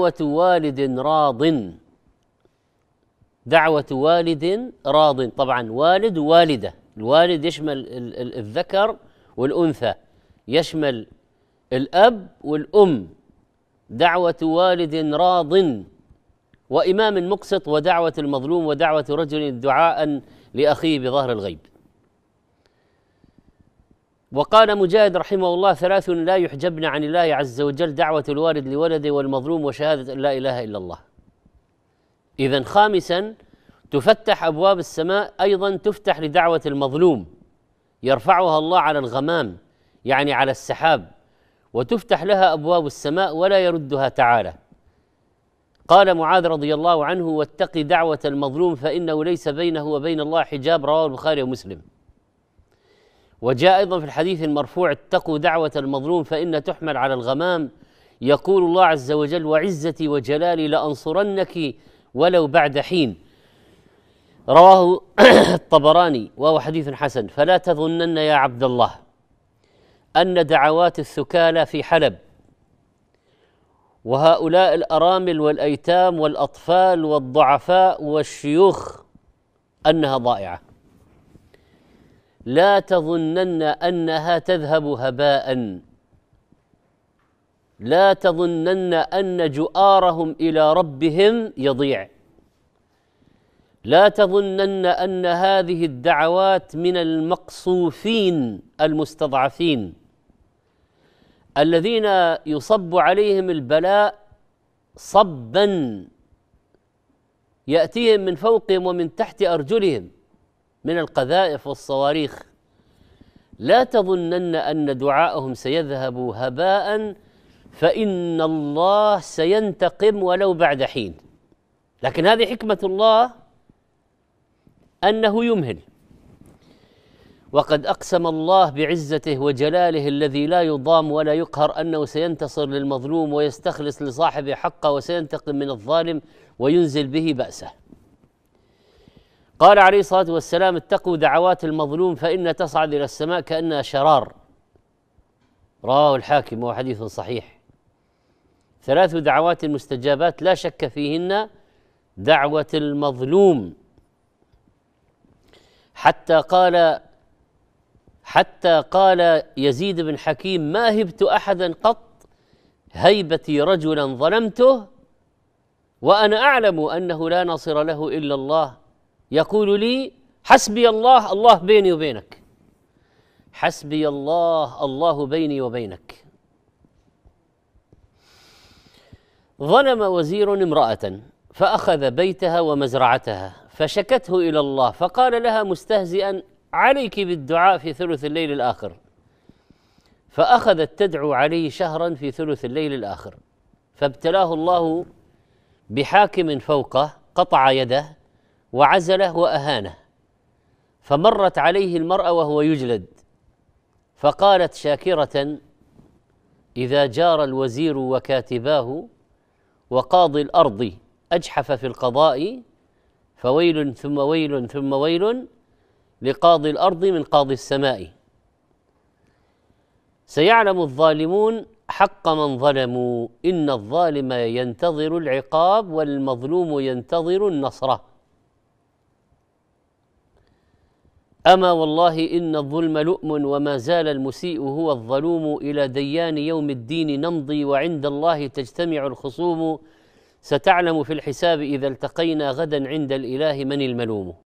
دعوة والد راض دعوة والد راض طبعا والد والدة الوالد يشمل الذكر والأنثى يشمل الأب والأم دعوة والد راض وإمام مقسط ودعوة المظلوم ودعوة رجل دعاء لأخيه بظهر الغيب وقال مجاهد رحمه الله ثلاث لا يحجبن عن الله عز وجل دعوة الوالد لولده والمظلوم وشهادة أن لا إله إلا الله إذا خامسا تفتح أبواب السماء أيضا تفتح لدعوة المظلوم يرفعها الله على الغمام يعني على السحاب وتفتح لها أبواب السماء ولا يردها تعالى قال معاذ رضي الله عنه واتق دعوة المظلوم فإنه ليس بينه وبين الله حجاب رواه البخاري ومسلم وجاء ايضا في الحديث المرفوع اتقوا دعوه المظلوم فان تحمل على الغمام يقول الله عز وجل وعزتي وجلالي لانصرنك ولو بعد حين رواه الطبراني وهو حديث حسن فلا تظنن يا عبد الله ان دعوات الثكالى في حلب وهؤلاء الارامل والايتام والاطفال والضعفاء والشيوخ انها ضائعه لا تظنن انها تذهب هباء لا تظنن ان جؤارهم الى ربهم يضيع لا تظنن ان هذه الدعوات من المقصوفين المستضعفين الذين يصب عليهم البلاء صبا ياتيهم من فوقهم ومن تحت ارجلهم من القذائف والصواريخ لا تظنن ان دعاءهم سيذهب هباء فان الله سينتقم ولو بعد حين لكن هذه حكمه الله انه يمهل وقد اقسم الله بعزته وجلاله الذي لا يضام ولا يقهر انه سينتصر للمظلوم ويستخلص لصاحبه حقه وسينتقم من الظالم وينزل به باسه قال عليه الصلاة والسلام اتقوا دعوات المظلوم فإن تصعد إلى السماء كأنها شرار رواه الحاكم وهو حديث صحيح ثلاث دعوات مستجابات لا شك فيهن دعوة المظلوم حتى قال حتى قال يزيد بن حكيم ما هبت أحدا قط هيبتي رجلا ظلمته وأنا أعلم أنه لا نصر له إلا الله يقول لي حسبي الله الله بيني وبينك حسبي الله الله بيني وبينك ظلم وزير امراه فاخذ بيتها ومزرعتها فشكته الى الله فقال لها مستهزئا عليك بالدعاء في ثلث الليل الاخر فاخذت تدعو عليه شهرا في ثلث الليل الاخر فابتلاه الله بحاكم فوقه قطع يده وعزله واهانه فمرت عليه المراه وهو يجلد فقالت شاكره اذا جار الوزير وكاتباه وقاضي الارض اجحف في القضاء فويل ثم ويل ثم ويل لقاضي الارض من قاضي السماء سيعلم الظالمون حق من ظلموا ان الظالم ينتظر العقاب والمظلوم ينتظر النصره اما والله ان الظلم لؤم وما زال المسيء هو الظلوم الى ديان يوم الدين نمضي وعند الله تجتمع الخصوم ستعلم في الحساب اذا التقينا غدا عند الاله من الملوم